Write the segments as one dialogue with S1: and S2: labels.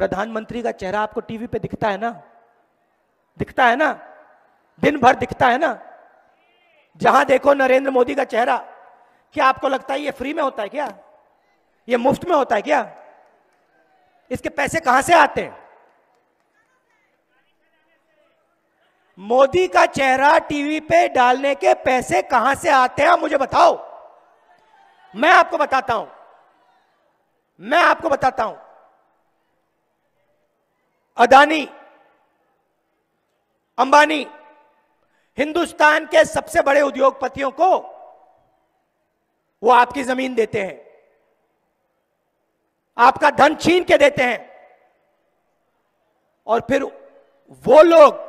S1: प्रधानमंत्री का चेहरा आपको टीवी पे दिखता है ना दिखता है ना दिन भर दिखता है ना जहां देखो नरेंद्र मोदी का चेहरा क्या आपको लगता है ये फ्री में होता है क्या ये मुफ्त में होता है क्या इसके पैसे कहां से आते हैं मोदी का चेहरा टीवी पे डालने के पैसे कहां से आते हैं मुझे बताओ मैं आपको बताता हूं मैं आपको बताता हूं अदानी अंबानी हिंदुस्तान के सबसे बड़े उद्योगपतियों को वो आपकी जमीन देते हैं आपका धन छीन के देते हैं और फिर वो लोग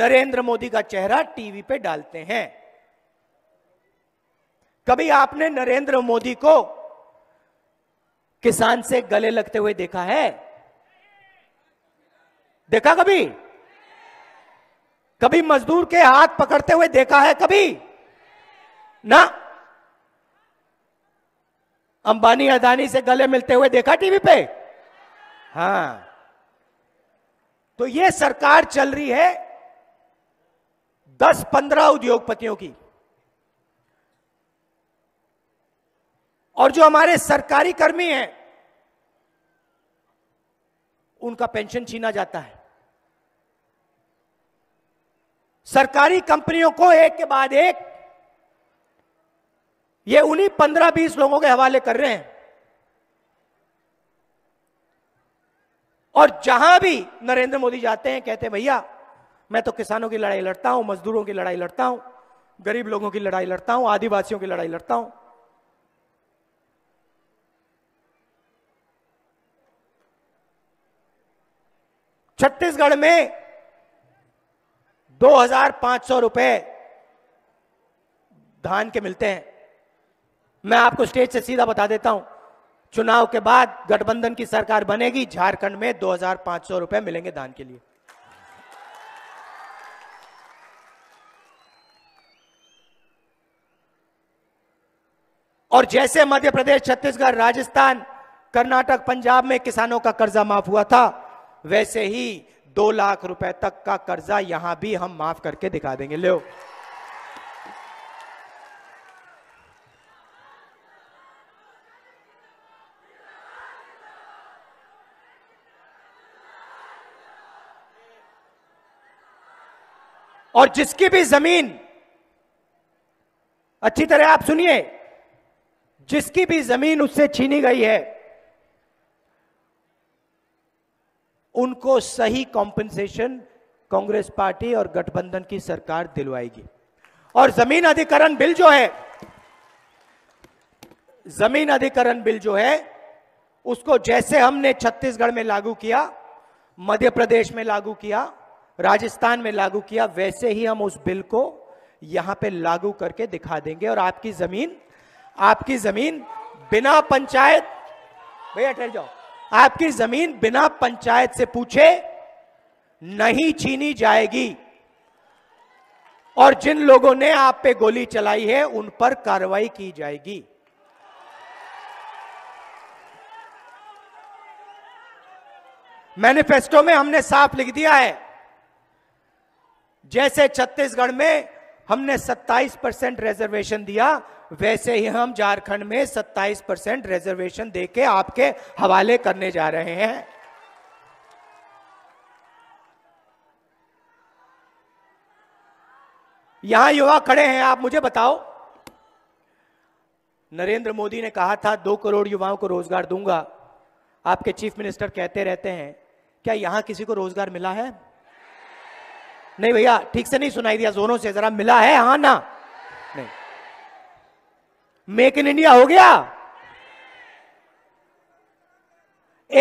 S1: नरेंद्र मोदी का चेहरा टीवी पे डालते हैं कभी आपने नरेंद्र मोदी को किसान से गले लगते हुए देखा है देखा कभी कभी मजदूर के हाथ पकड़ते हुए देखा है कभी ना अंबानी अदानी से गले मिलते हुए देखा टीवी पे हाँ तो ये सरकार चल रही है दस पंद्रह उद्योगपतियों की और जो हमारे सरकारी कर्मी हैं उनका पेंशन छीना जाता है सरकारी कंपनियों को एक के बाद एक ये उन्हीं पंद्रह बीस लोगों के हवाले कर रहे हैं और जहां भी नरेंद्र मोदी जाते हैं कहते हैं भैया मैं तो किसानों की लड़ाई लड़ता हूं मजदूरों की लड़ाई लड़ता हूं गरीब लोगों की लड़ाई लड़ता हूं आदिवासियों की लड़ाई लड़ता हूं छत्तीसगढ़ में दो हजार पांच सौ रुपए धान के मिलते हैं मैं आपको स्टेज से सीधा बता देता हूं चुनाव के बाद गठबंधन की सरकार बनेगी झारखंड में दो हजार पांच सौ रुपए मिलेंगे धान के लिए और जैसे मध्य प्रदेश छत्तीसगढ़ राजस्थान कर्नाटक पंजाब में किसानों का कर्जा माफ हुआ था वैसे ही दो लाख रुपए तक का कर्जा यहां भी हम माफ करके दिखा देंगे लो और जिसकी भी जमीन अच्छी तरह आप सुनिए जिसकी भी जमीन उससे छीनी गई है उनको सही कॉम्पनसेशन कांग्रेस पार्टी और गठबंधन की सरकार दिलवाएगी और जमीन अधिकरण बिल जो है जमीन अधिकरण बिल जो है उसको जैसे हमने छत्तीसगढ़ में लागू किया मध्य प्रदेश में लागू किया राजस्थान में लागू किया वैसे ही हम उस बिल को यहां पे लागू करके दिखा देंगे और आपकी जमीन आपकी जमीन बिना पंचायत भैया ठहर जाओ आपकी जमीन बिना पंचायत से पूछे नहीं छीनी जाएगी और जिन लोगों ने आप पे गोली चलाई है उन पर कार्रवाई की जाएगी मैनिफेस्टो में हमने साफ लिख दिया है जैसे छत्तीसगढ़ में हमने 27 परसेंट रिजर्वेशन दिया वैसे ही हम झारखंड में 27 परसेंट रिजर्वेशन दे आपके हवाले करने जा रहे हैं यहां युवा खड़े हैं आप मुझे बताओ नरेंद्र मोदी ने कहा था दो करोड़ युवाओं को रोजगार दूंगा आपके चीफ मिनिस्टर कहते रहते हैं क्या यहां किसी को रोजगार मिला है नहीं भैया ठीक से नहीं सुनाई दिया जोरों से जरा मिला है हा ना नहीं मेक इन इंडिया हो गया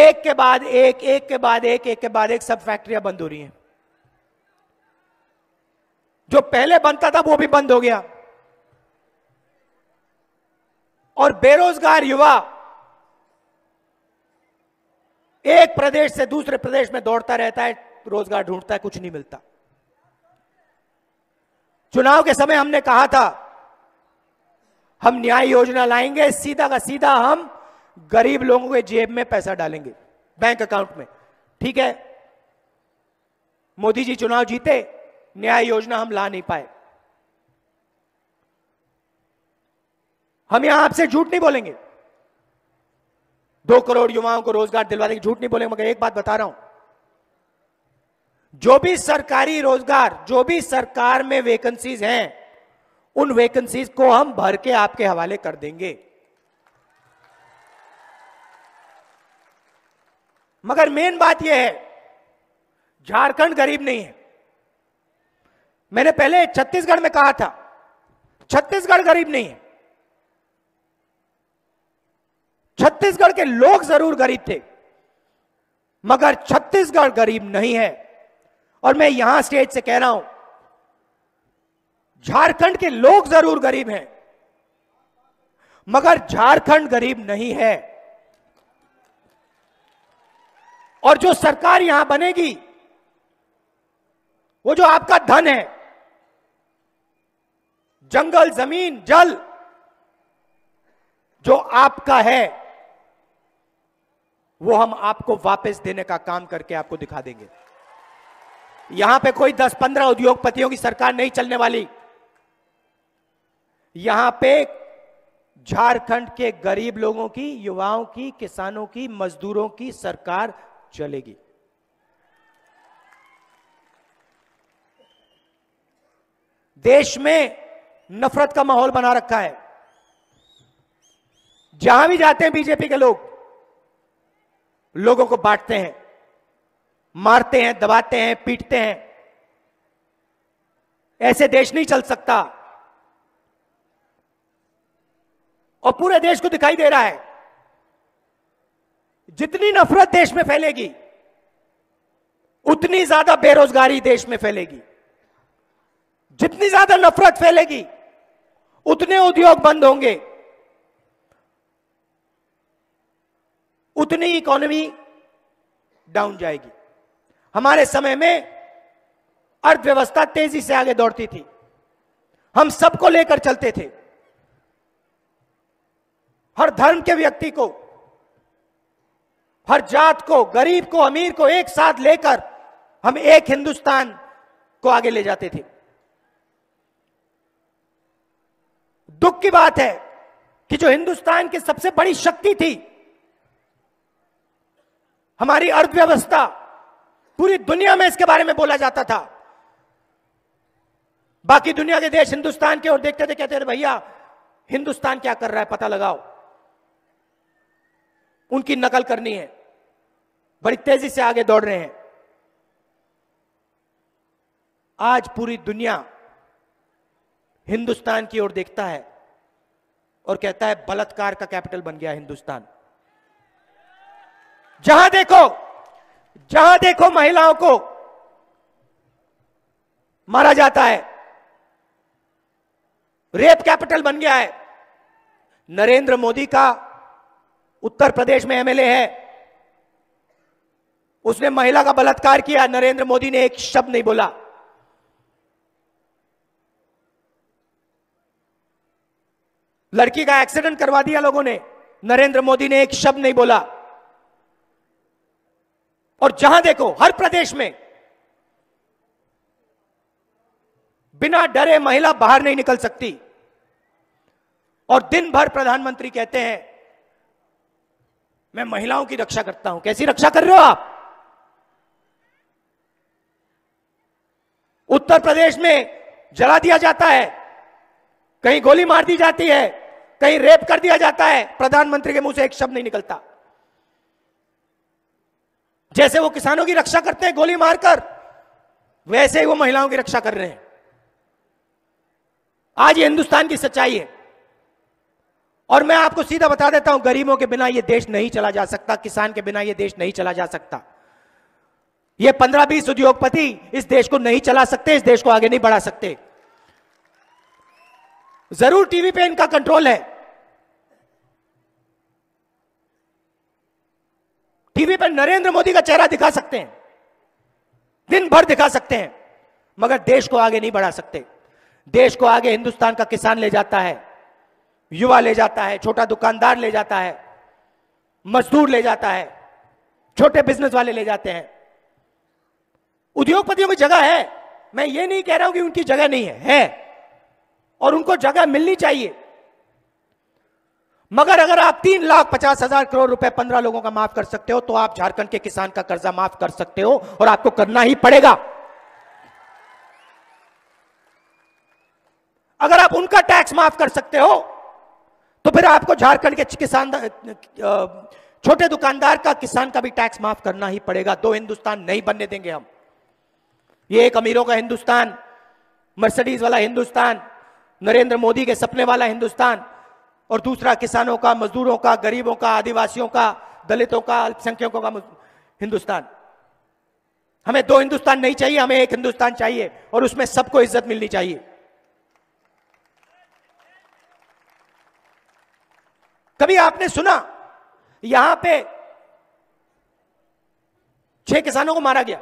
S1: एक के बाद एक एक के बाद एक एक के बाद एक सब फैक्ट्रियां बंद हो रही हैं जो पहले बनता था वो भी बंद हो गया और बेरोजगार युवा एक प्रदेश से दूसरे प्रदेश में दौड़ता रहता है रोजगार ढूंढता है कुछ नहीं मिलता चुनाव के समय हमने कहा था हम न्याय योजना लाएंगे सीधा का सीधा हम गरीब लोगों के जेब में पैसा डालेंगे बैंक अकाउंट में ठीक है मोदी जी चुनाव जीते न्याय योजना हम ला नहीं पाए हम यहां आपसे झूठ नहीं बोलेंगे दो करोड़ युवाओं को रोजगार दिलवा देंगे झूठ नहीं बोलेंगे मगर एक बात बता रहा हूं जो भी सरकारी रोजगार जो भी सरकार में वैकेंसीज हैं उन वैकेंसीज को हम भर के आपके हवाले कर देंगे मगर मेन बात यह है झारखंड गरीब नहीं है मैंने पहले छत्तीसगढ़ में कहा था छत्तीसगढ़ गरीब नहीं है छत्तीसगढ़ के लोग जरूर गरीब थे मगर छत्तीसगढ़ गरीब नहीं है और मैं यहां स्टेज से कह रहा हूं झारखंड के लोग जरूर गरीब हैं मगर झारखंड गरीब नहीं है और जो सरकार यहां बनेगी वो जो आपका धन है जंगल जमीन जल जो आपका है वो हम आपको वापस देने का काम करके आपको दिखा देंगे यहां पे कोई 10-15 उद्योगपतियों की सरकार नहीं चलने वाली यहां पे झारखंड के गरीब लोगों की युवाओं की किसानों की मजदूरों की सरकार चलेगी देश में नफरत का माहौल बना रखा है जहां भी जाते हैं बीजेपी के लोग लोगों को बांटते हैं मारते हैं दबाते हैं पीटते हैं ऐसे देश नहीं चल सकता और पूरे देश को दिखाई दे रहा है जितनी नफरत देश में फैलेगी उतनी ज्यादा बेरोजगारी देश में फैलेगी जितनी ज्यादा नफरत फैलेगी उतने उद्योग बंद होंगे उतनी इकोनॉमी डाउन जाएगी हमारे समय में अर्थव्यवस्था तेजी से आगे दौड़ती थी हम सबको लेकर चलते थे हर धर्म के व्यक्ति को हर जात को गरीब को अमीर को एक साथ लेकर हम एक हिंदुस्तान को आगे ले जाते थे दुख की बात है कि जो हिंदुस्तान की सबसे बड़ी शक्ति थी हमारी अर्थव्यवस्था पूरी दुनिया में इसके बारे में बोला जाता था बाकी दुनिया के देश हिंदुस्तान के और देखते थे कहते थे भैया हिंदुस्तान क्या कर रहा है पता लगाओ उनकी नकल करनी है बड़ी तेजी से आगे दौड़ रहे हैं आज पूरी दुनिया हिंदुस्तान की ओर देखता है और कहता है बलात्कार का कैपिटल बन गया हिंदुस्तान जहां देखो जहां देखो महिलाओं को मारा जाता है रेप कैपिटल बन गया है नरेंद्र मोदी का उत्तर प्रदेश में एमएलए है उसने महिला का बलात्कार किया नरेंद्र मोदी ने एक शब्द नहीं बोला लड़की का एक्सीडेंट करवा दिया लोगों ने नरेंद्र मोदी ने एक शब्द नहीं बोला और जहां देखो हर प्रदेश में बिना डरे महिला बाहर नहीं निकल सकती और दिन भर प्रधानमंत्री कहते हैं मैं महिलाओं की रक्षा करता हूं कैसी रक्षा कर रहे हो आप उत्तर प्रदेश में जला दिया जाता है कहीं गोली मार दी जाती है कहीं रेप कर दिया जाता है प्रधानमंत्री के मुंह से एक शब्द नहीं निकलता जैसे वो किसानों की रक्षा करते हैं गोली मारकर वैसे ही वो महिलाओं की रक्षा कर रहे हैं आज ये हिंदुस्तान की सच्चाई है और मैं आपको सीधा बता देता हूं गरीबों के बिना ये देश नहीं चला जा सकता किसान के बिना ये देश नहीं चला जा सकता ये पंद्रह बीस उद्योगपति इस देश को नहीं चला सकते इस देश को आगे नहीं बढ़ा सकते जरूर टीवी पे इनका कंट्रोल है टीवी पर नरेंद्र मोदी का चेहरा दिखा सकते हैं दिन भर दिखा सकते हैं मगर देश को आगे नहीं बढ़ा सकते देश को आगे हिंदुस्तान का किसान ले जाता है युवा ले जाता है छोटा दुकानदार ले जाता है मजदूर ले जाता है छोटे बिजनेस वाले ले जाते हैं उद्योगपतियों में जगह है मैं ये नहीं कह रहा हूं कि उनकी जगह नहीं है, है। और उनको जगह मिलनी चाहिए मगर अगर आप तीन लाख पचास हजार करोड़ रुपए पंद्रह लोगों का माफ कर सकते हो तो आप झारखंड के किसान का कर्जा माफ कर सकते हो और आपको करना ही पड़ेगा अगर आप उनका टैक्स माफ कर सकते हो तो फिर आपको झारखंड के किसान छोटे दुकानदार का किसान का भी टैक्स माफ करना ही पड़ेगा दो हिंदुस्तान नहीं बनने देंगे हम ये एक अमीरों का हिंदुस्तान मर्सिडीज वाला हिंदुस्तान नरेंद्र मोदी के सपने वाला हिंदुस्तान और दूसरा किसानों का मजदूरों का गरीबों का आदिवासियों का दलितों का अल्पसंख्यकों का हिंदुस्तान हमें दो हिंदुस्तान नहीं चाहिए हमें एक हिंदुस्तान चाहिए और उसमें सबको इज्जत मिलनी चाहिए कभी आपने सुना यहां पे छह किसानों को मारा गया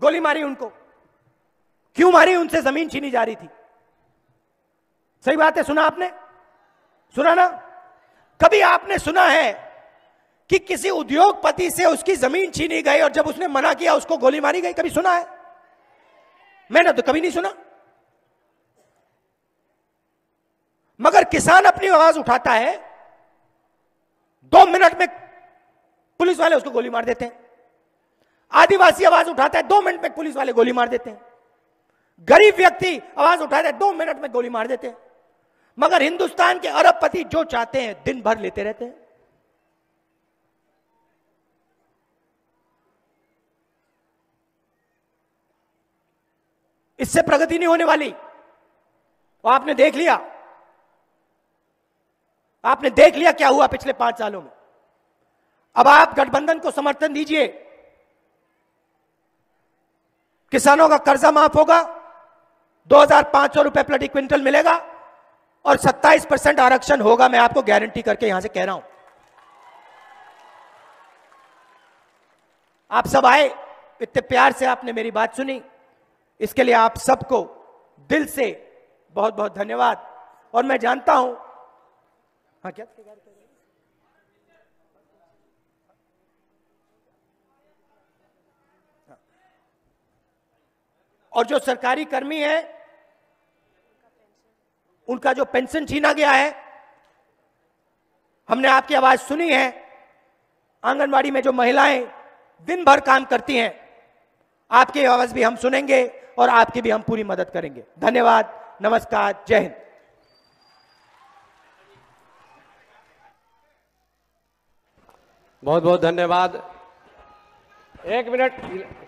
S1: गोली मारी उनको क्यों मारी उनसे जमीन छीनी जा रही थी सही बात है सुना आपने सुना ना कभी आपने सुना है कि किसी उद्योगपति से उसकी जमीन छीनी गई और जब उसने मना किया उसको गोली मारी गई कभी सुना है मैंने तो कभी नहीं सुना मगर किसान अपनी आवाज उठाता है दो मिनट में पुलिस वाले उसको गोली मार देते हैं आदिवासी आवाज उठाता है दो मिनट में पुलिस वाले गोली मार देते हैं गरीब व्यक्ति आवाज उठाता है दो मिनट में गोली मार देते हैं मगर हिंदुस्तान के अरबपति जो चाहते हैं दिन भर लेते रहते हैं इससे प्रगति नहीं होने वाली और तो आपने देख लिया आपने देख लिया क्या हुआ पिछले पांच सालों में अब आप गठबंधन को समर्थन दीजिए किसानों का कर्जा माफ होगा दो हजार पांच सौ रुपए प्रति क्विंटल मिलेगा और 27 परसेंट आरक्षण होगा मैं आपको गारंटी करके यहां से कह रहा हूं आप सब आए इतने प्यार से आपने मेरी बात सुनी इसके लिए आप सबको दिल से बहुत बहुत धन्यवाद और मैं जानता हूं हाँ क्या और जो सरकारी कर्मी हैं उनका जो पेंशन छीना गया है हमने आपकी आवाज सुनी है आंगनवाड़ी में जो महिलाएं दिन भर काम करती हैं आपकी आवाज भी हम सुनेंगे और आपकी भी हम पूरी मदद करेंगे धन्यवाद नमस्कार जय हिंद बहुत बहुत धन्यवाद एक मिनट